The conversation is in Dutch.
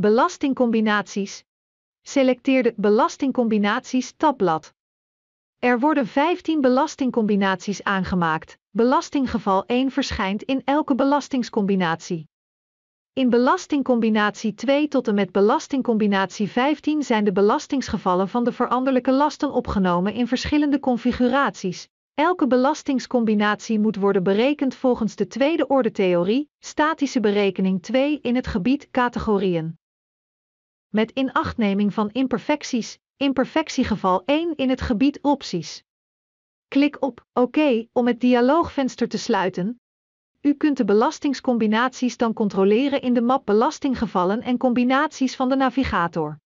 Belastingcombinaties. Selecteer de Belastingcombinaties tabblad. Er worden 15 belastingcombinaties aangemaakt. Belastinggeval 1 verschijnt in elke belastingscombinatie. In belastingcombinatie 2 tot en met belastingcombinatie 15 zijn de belastingsgevallen van de veranderlijke lasten opgenomen in verschillende configuraties. Elke belastingscombinatie moet worden berekend volgens de tweede orde theorie, statische berekening 2 in het gebied categorieën met inachtneming van imperfecties, imperfectiegeval 1 in het gebied opties. Klik op OK om het dialoogvenster te sluiten. U kunt de belastingscombinaties dan controleren in de map belastinggevallen en combinaties van de navigator.